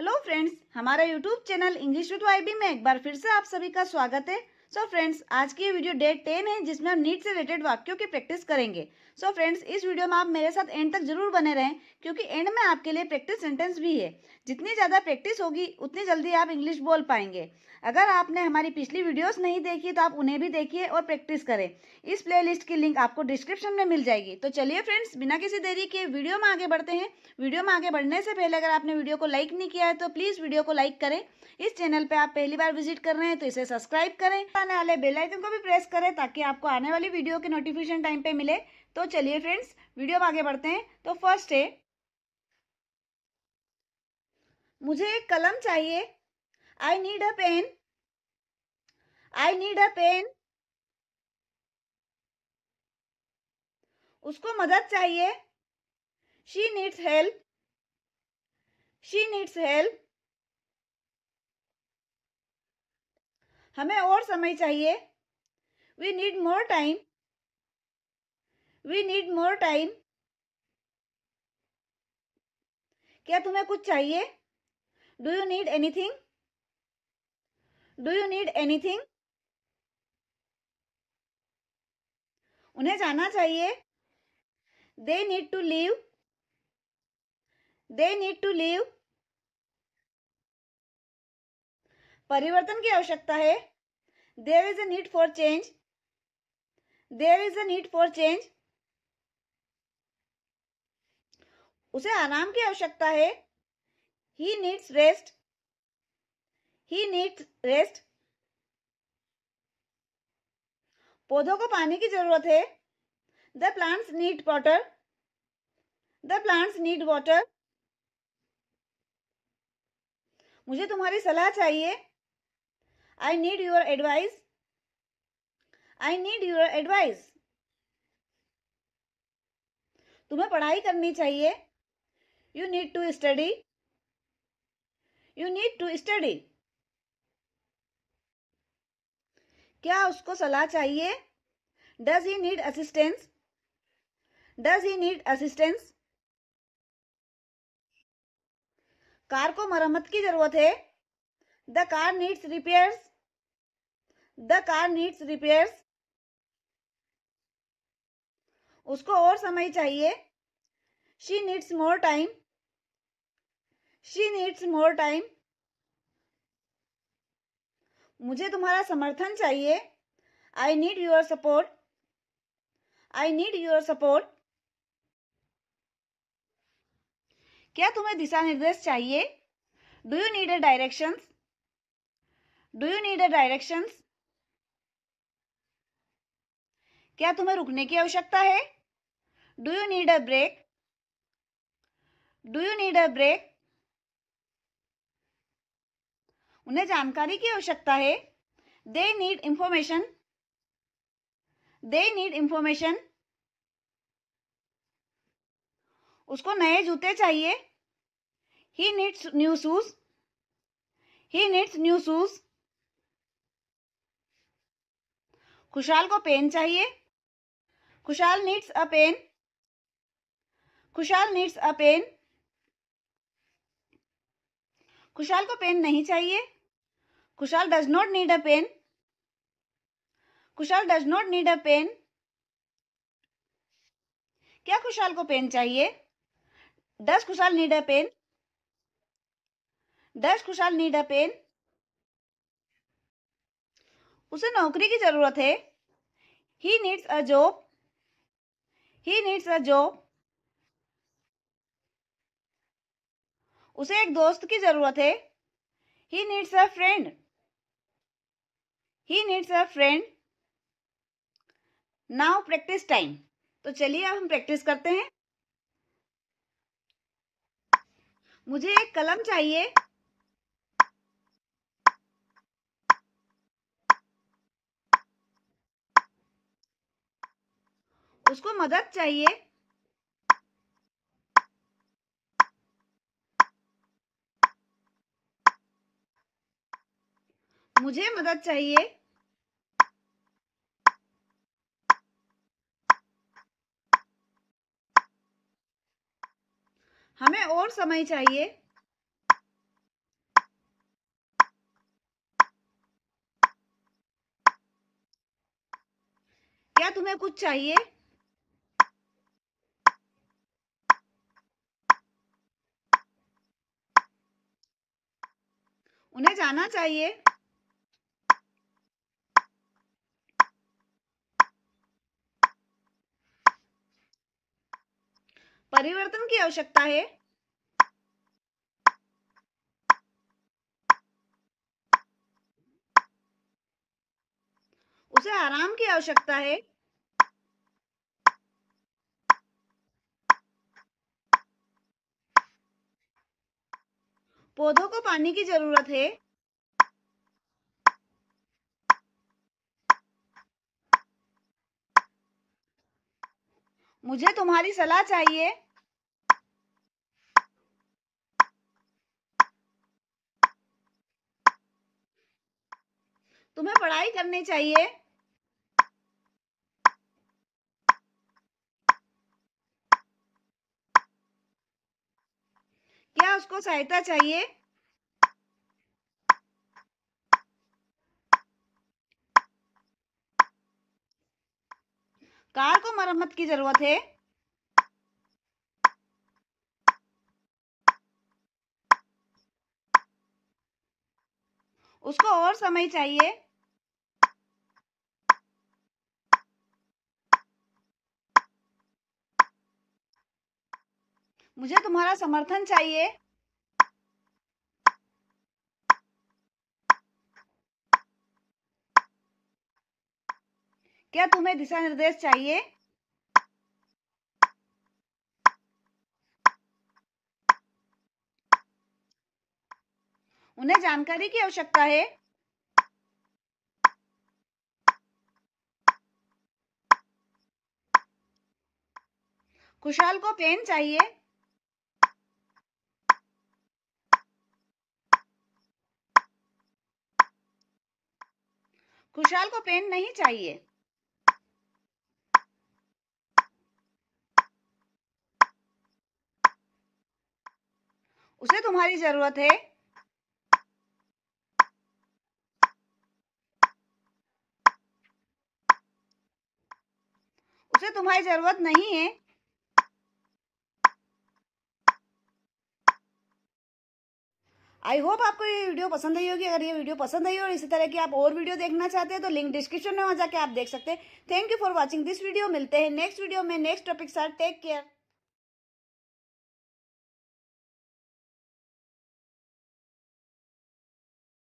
hello friends हमारा YouTube channel English with Y में एक बार फिर से आप सभी का स्वागत है सो so फ्रेंड्स आज की ये वीडियो डेट टेन है जिसमें हम नीट से रिलेटेड वाक्यों की प्रैक्टिस करेंगे सो so फ्रेंड्स इस वीडियो में आप मेरे साथ एंड तक जरूर बने रहें क्योंकि एंड में आपके लिए प्रैक्टिस सेंटेंस भी है जितनी ज़्यादा प्रैक्टिस होगी उतनी जल्दी आप इंग्लिश बोल पाएंगे अगर आपने हमारी पिछली वीडियोस नहीं देखी तो आप उन्हें भी देखिए और प्रैक्टिस करें इस प्लेलिस्ट की लिंक आपको डिस्क्रिप्शन में मिल जाएगी तो चलिए फ्रेंड्स बिना किसी देरी के वीडियो में आगे बढ़ते हैं वीडियो में आगे बढ़ने से पहले अगर आपने वीडियो को लाइक नहीं किया है तो प्लीज़ वीडियो को लाइक करें इस चैनल पर आप पहली बार विजिट कर रहे हैं तो इसे सब्सक्राइब करें आने वाले बेलाइकन को भी प्रेस करें ताकि आपको आने वाली वीडियो के नोटिफिकेशन टाइम पर मिले तो चलिए फ्रेंड्स वीडियो में आगे बढ़ते हैं तो फर्स्ट है मुझे एक कलम चाहिए I need a pen I need a pen उसको मदद चाहिए she needs help she needs help हमें और समय चाहिए we need more time we need more time क्या तुम्हें कुछ चाहिए do you need anything do you need anything उन्हें जाना चाहिए they need to leave they need to leave परिवर्तन की आवश्यकता है there is a need for change there is a need for change उसे आराम की आवश्यकता है he needs rest he needs rest पौधों को पानी की जरूरत है the plants need water the plants need water मुझे तुम्हारी सलाह चाहिए I need your advice I need your advice तुम्हें पढ़ाई करनी चाहिए you need to study you need to study क्या उसको सलाह चाहिए does he need assistance does he need assistance car को मरम्मत की जरूरत है the car needs repairs the car needs repairs उसको और समय चाहिए she needs more time she needs more time मुझे तुम्हारा समर्थन चाहिए I need your support I need your support क्या तुम्हें दिशा निर्देश चाहिए do you need a directions do you need a directions क्या तुम्हें रुकने की आवश्यकता है do you need a break do you need a break उन्हें जानकारी की आवश्यकता है they need information they need information उसको नए जूते चाहिए he needs new shoes he needs new shoes Khushhal को पेन चाहिए खुशहाल needs a pen Khushhal needs a pen Khushhal को पेन नहीं चाहिए Khushhal does not need a pen Khushal does not need a pen क्या खुशहाल को पेन चाहिए does Khushhal need a pen does Khushhal need a pen उसे नौकरी की जरूरत है he needs a job he needs a job उसे एक दोस्त की जरूरत है he needs a friend he needs a friend now practice time तो चलिए अब हम प्रैक्टिस करते हैं मुझे एक कलम चाहिए उसको मदद चाहिए मुझे मदद चाहिए हमें और समय चाहिए क्या तुम्हें कुछ चाहिए उन्हें जाना चाहिए परिवर्तन की आवश्यकता है उसे आराम की आवश्यकता है पौधों को पानी की जरूरत है मुझे तुम्हारी सलाह चाहिए तुम्हें पढ़ाई करनी चाहिए क्या उसको सहायता चाहिए कार को मरम्मत की जरूरत है उसको और समय चाहिए मुझे तुम्हारा समर्थन चाहिए क्या तुम्हें दिशा निर्देश चाहिए उन्हें जानकारी की आवश्यकता है खुशहाल को पेन चाहिए खुशहाल को पेन नहीं चाहिए तुम्हारी जरूरत है उसे तुम्हारी जरूरत नहीं है आई होप आपको ये वीडियो पसंद आई होगी अगर ये वीडियो पसंद आई और इसी तरह की आप और वीडियो देखना चाहते हैं तो लिंक डिस्क्रिप्शन में वहां जाके आप देख सकते हैं thank you for watching this video मिलते हैं नेक्स्ट वीडियो में next topic sir take care